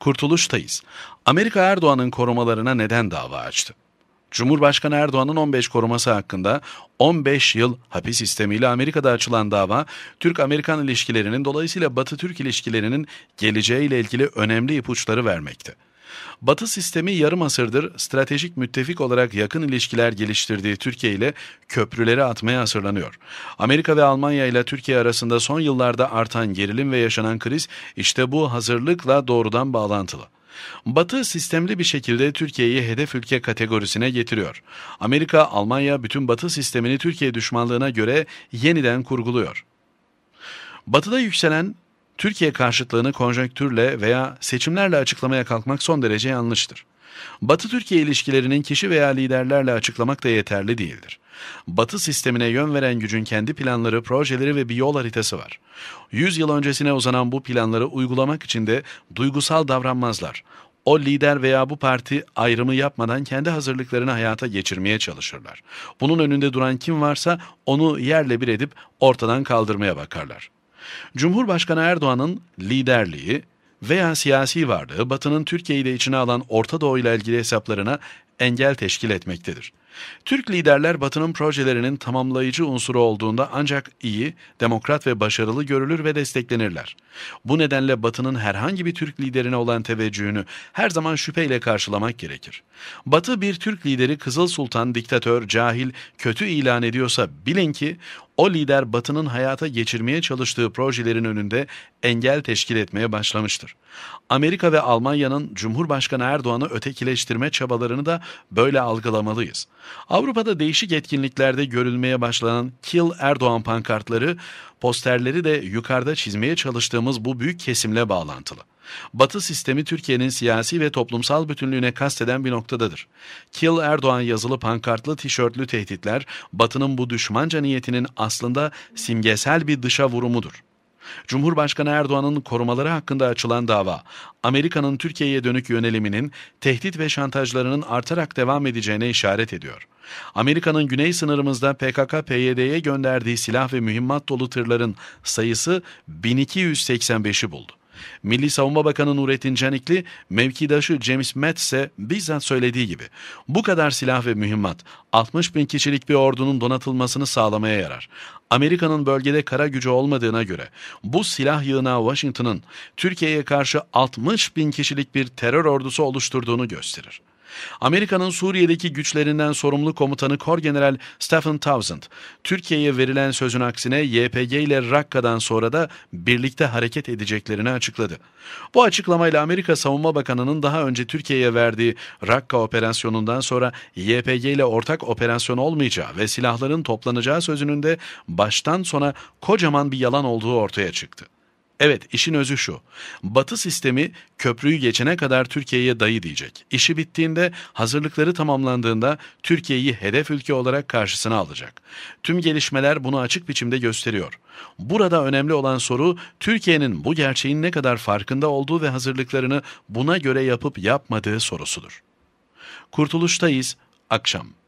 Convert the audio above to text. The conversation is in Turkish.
kurtuluştayız. Amerika Erdoğan'ın korumalarına neden dava açtı? Cumhurbaşkanı Erdoğan'ın 15 koruması hakkında 15 yıl hapis istemiyle Amerika'da açılan dava, Türk-Amerikan ilişkilerinin dolayısıyla Batı-Türk ilişkilerinin geleceğiyle ilgili önemli ipuçları vermekte. Batı sistemi yarım asırdır stratejik müttefik olarak yakın ilişkiler geliştirdiği Türkiye ile köprüleri atmaya hazırlanıyor. Amerika ve Almanya ile Türkiye arasında son yıllarda artan gerilim ve yaşanan kriz işte bu hazırlıkla doğrudan bağlantılı. Batı sistemli bir şekilde Türkiye'yi hedef ülke kategorisine getiriyor. Amerika, Almanya bütün Batı sistemini Türkiye düşmanlığına göre yeniden kurguluyor. Batı'da yükselen Türkiye karşıtlığını konjonktürle veya seçimlerle açıklamaya kalkmak son derece yanlıştır. Batı Türkiye ilişkilerinin kişi veya liderlerle açıklamak da yeterli değildir. Batı sistemine yön veren gücün kendi planları, projeleri ve bir yol haritası var. 100 yıl öncesine uzanan bu planları uygulamak için de duygusal davranmazlar. O lider veya bu parti ayrımı yapmadan kendi hazırlıklarını hayata geçirmeye çalışırlar. Bunun önünde duran kim varsa onu yerle bir edip ortadan kaldırmaya bakarlar. Cumhurbaşkanı Erdoğan'ın liderliği veya siyasi varlığı Batı'nın Türkiye ile içine alan Orta Doğu ile ilgili hesaplarına engel teşkil etmektedir. Türk liderler Batı'nın projelerinin tamamlayıcı unsuru olduğunda ancak iyi, demokrat ve başarılı görülür ve desteklenirler. Bu nedenle Batı'nın herhangi bir Türk liderine olan teveccühünü her zaman şüpheyle karşılamak gerekir. Batı bir Türk lideri Kızıl Sultan, diktatör, cahil, kötü ilan ediyorsa bilin ki o lider Batı'nın hayata geçirmeye çalıştığı projelerin önünde engel teşkil etmeye başlamıştır. Amerika ve Almanya'nın Cumhurbaşkanı Erdoğan'ı ötekileştirme çabalarını da böyle algılamalıyız. Avrupa'da değişik etkinliklerde görülmeye başlanan Kill Erdoğan pankartları, posterleri de yukarıda çizmeye çalıştığımız bu büyük kesimle bağlantılı. Batı sistemi Türkiye'nin siyasi ve toplumsal bütünlüğüne kasteden bir noktadadır. Kill Erdoğan yazılı pankartlı tişörtlü tehditler, Batı'nın bu düşmanca niyetinin aslında simgesel bir dışa vurumudur. Cumhurbaşkanı Erdoğan'ın korumaları hakkında açılan dava, Amerika'nın Türkiye'ye dönük yöneliminin tehdit ve şantajlarının artarak devam edeceğine işaret ediyor. Amerika'nın güney sınırımızda PKK-PYD'ye gönderdiği silah ve mühimmat dolu tırların sayısı 1285'i buldu. Milli Savunma Bakanı Nurettin Canikli, mevkidaşı James Matt ise bizzat söylediği gibi bu kadar silah ve mühimmat 60 bin kişilik bir ordunun donatılmasını sağlamaya yarar. Amerika'nın bölgede kara gücü olmadığına göre bu silah yığına Washington'ın Türkiye'ye karşı 60 bin kişilik bir terör ordusu oluşturduğunu gösterir. Amerika'nın Suriye'deki güçlerinden sorumlu komutanı Kor General Stephen Townsend, Türkiye'ye verilen sözün aksine YPG ile Rakka'dan sonra da birlikte hareket edeceklerini açıkladı. Bu açıklamayla Amerika Savunma Bakanı'nın daha önce Türkiye'ye verdiği Rakka operasyonundan sonra YPG ile ortak operasyon olmayacağı ve silahların toplanacağı sözünün de baştan sona kocaman bir yalan olduğu ortaya çıktı. Evet işin özü şu. Batı sistemi köprüyü geçene kadar Türkiye'ye dayı diyecek. İşi bittiğinde hazırlıkları tamamlandığında Türkiye'yi hedef ülke olarak karşısına alacak. Tüm gelişmeler bunu açık biçimde gösteriyor. Burada önemli olan soru Türkiye'nin bu gerçeğin ne kadar farkında olduğu ve hazırlıklarını buna göre yapıp yapmadığı sorusudur. Kurtuluştayız, akşam.